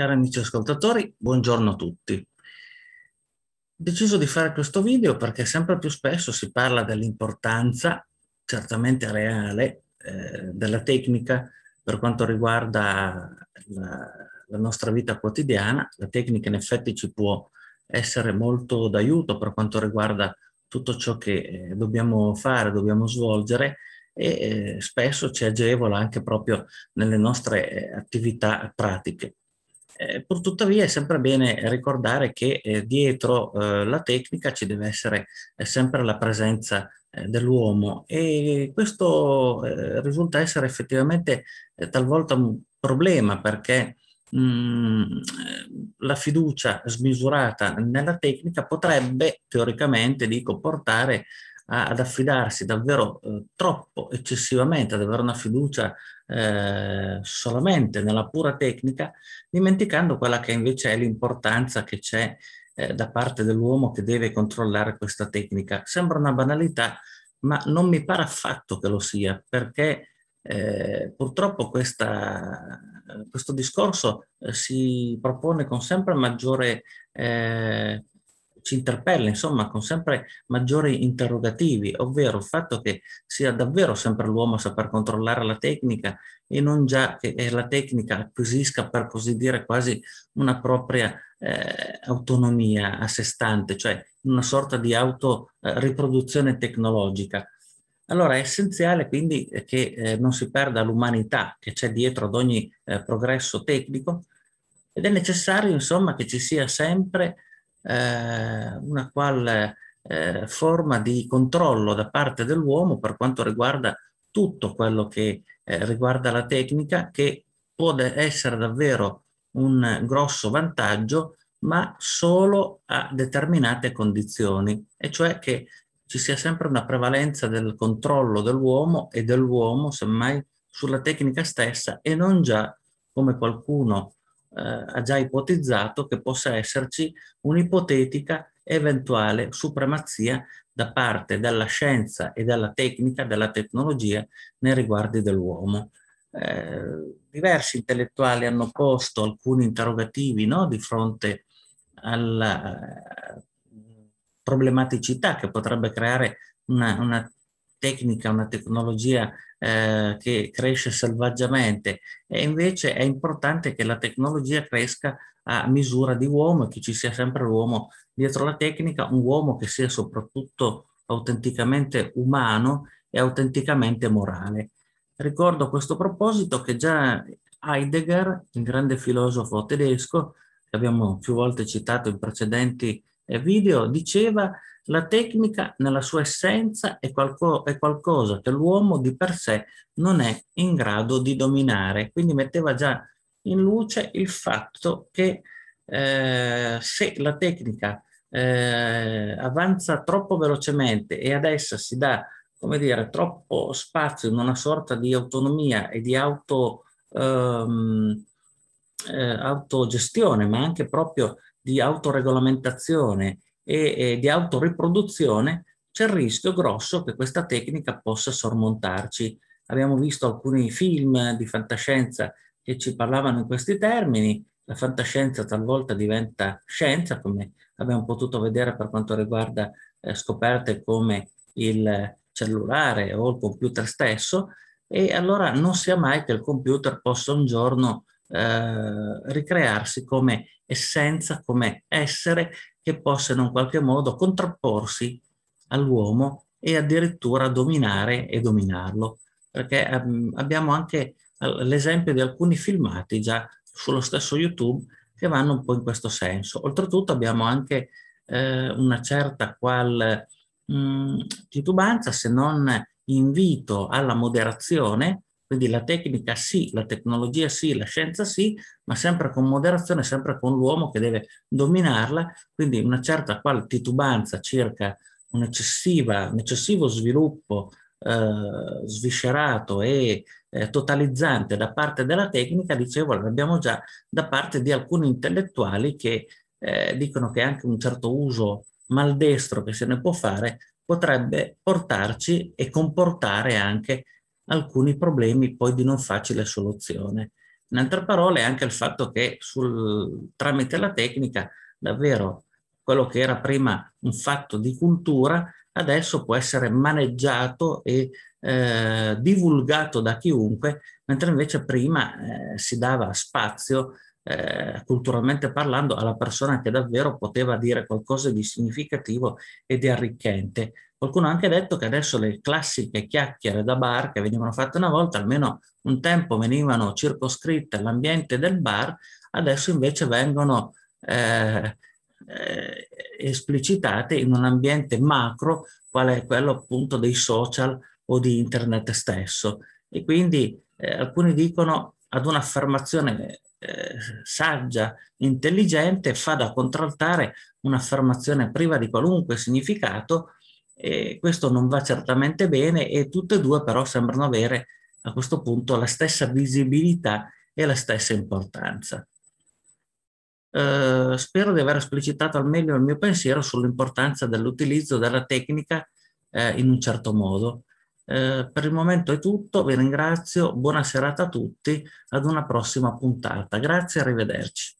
Cari amici ascoltatori, buongiorno a tutti. Ho deciso di fare questo video perché sempre più spesso si parla dell'importanza, certamente reale, eh, della tecnica per quanto riguarda la, la, nostra vita quotidiana. La tecnica in effetti ci può essere molto d'aiuto per quanto riguarda tutto ciò che eh, dobbiamo fare, dobbiamo svolgere, e eh, spesso ci agevola anche proprio nelle nostre eh, attività pratiche. Eh, purtuttavia è sempre bene ricordare che eh, dietro eh, la tecnica ci deve essere eh, sempre la presenza eh, dell'uomo e questo eh, risulta essere effettivamente talvolta un problema perché mm, la fiducia smisurata nella tecnica potrebbe teoricamente dico, portare a, ad affidarsi davvero eh, troppo eccessivamente, ad avere una fiducia eh, solamente nella pura tecnica, dimenticando quella che invece è l'importanza che c'è eh, da parte dell'uomo che deve controllare questa tecnica. Sembra una banalità, ma non mi pare affatto che lo sia, perché eh, purtroppo questa, questo discorso eh, si propone con sempre maggiore eh, ci interpella, insomma, con sempre maggiori interrogativi, ovvero il fatto che sia davvero sempre l'uomo a saper controllare la tecnica e non già che eh, la tecnica acquisisca, per così dire, quasi una propria eh, autonomia a sé stante, cioè una sorta di autoriproduzione eh, tecnologica. Allora è essenziale quindi eh, che eh, non si perda l'umanità che c'è dietro ad ogni eh, progresso tecnico ed è necessario insomma che ci sia sempre eh, una qual eh, forma di controllo da parte dell'uomo per quanto riguarda tutto quello che eh, riguarda la tecnica, che può essere davvero un grosso vantaggio, ma solo a determinate condizioni, e cioè che ci sia sempre una prevalenza del controllo dell'uomo e dell'uomo, semmai, sulla tecnica stessa e non già, come qualcuno eh, ha già ipotizzato che possa esserci un'ipotetica eventuale supremazia da parte della scienza e della tecnica, della tecnologia nei riguardi dell'uomo. Eh, diversi intellettuali hanno posto alcuni interrogativi no, di fronte alla eh, problematicità che potrebbe creare una, una tecnica, una tecnologia eh, che cresce selvaggiamente e invece è importante che la tecnologia cresca a misura di uomo e che ci sia sempre l'uomo dietro la tecnica, un uomo che sia soprattutto autenticamente umano e autenticamente morale. Ricordo a questo proposito che già Heidegger, il grande filosofo tedesco, che abbiamo più volte citato in precedenti video diceva la tecnica nella sua essenza è, qualco, è qualcosa che l'uomo di per sé non è in grado di dominare. Quindi metteva già in luce il fatto che eh, se la tecnica eh, avanza troppo velocemente e ad essa si dà, come dire, troppo spazio in una sorta di autonomia e di auto, ehm, eh, autogestione, ma anche proprio di autoregolamentazione e, e di autoriproduzione, c'è il rischio grosso che questa tecnica possa sormontarci. Abbiamo visto alcuni film di fantascienza che ci parlavano in questi termini, la fantascienza talvolta diventa scienza, come abbiamo potuto vedere per quanto riguarda eh, scoperte come il cellulare o il computer stesso, e allora non sia mai che il computer possa un giorno eh, ricrearsi come essenza, come essere che possa in un qualche modo contrapporsi all'uomo e addirittura dominare e dominarlo. Perché ehm, abbiamo anche l'esempio di alcuni filmati già sullo stesso YouTube che vanno un po' in questo senso. Oltretutto abbiamo anche eh, una certa qual mh, mm, titubanza, se non invito alla moderazione, quindi la tecnica sì, la tecnologia sì, la scienza sì, ma sempre con moderazione, sempre con l'uomo che deve dominarla, quindi una certa quale titubanza circa un, un eccessivo sviluppo eh, sviscerato e eh, totalizzante da parte della tecnica, dicevo, l'abbiamo già da parte di alcuni intellettuali che eh, dicono che anche un certo uso maldestro che se ne può fare potrebbe portarci e comportare anche alcuni problemi poi di non facile soluzione. In altre parole, anche il fatto che sul, tramite la tecnica, davvero quello che era prima un fatto di cultura, adesso può essere maneggiato e eh, divulgato da chiunque, mentre invece prima eh, si dava spazio eh, culturalmente parlando, alla persona che davvero poteva dire qualcosa di significativo e di arricchente. Qualcuno ha anche detto che adesso le classiche chiacchiere da bar che venivano fatte una volta, almeno un tempo venivano circoscritte all'ambiente del bar, adesso invece vengono eh, eh, esplicitate in un ambiente macro, quale è quello appunto dei social o di internet stesso. E quindi eh, alcuni dicono ad un'affermazione eh, saggia, intelligente, fa da contraltare un'affermazione priva di qualunque significato e questo non va certamente bene e tutte e due però sembrano avere a questo punto la stessa visibilità e la stessa importanza. Eh, spero di aver esplicitato al meglio il mio pensiero sull'importanza dell'utilizzo della tecnica eh, in un certo modo eh, per il momento è tutto, vi ringrazio, buona serata a tutti, ad una prossima puntata. Grazie, arrivederci.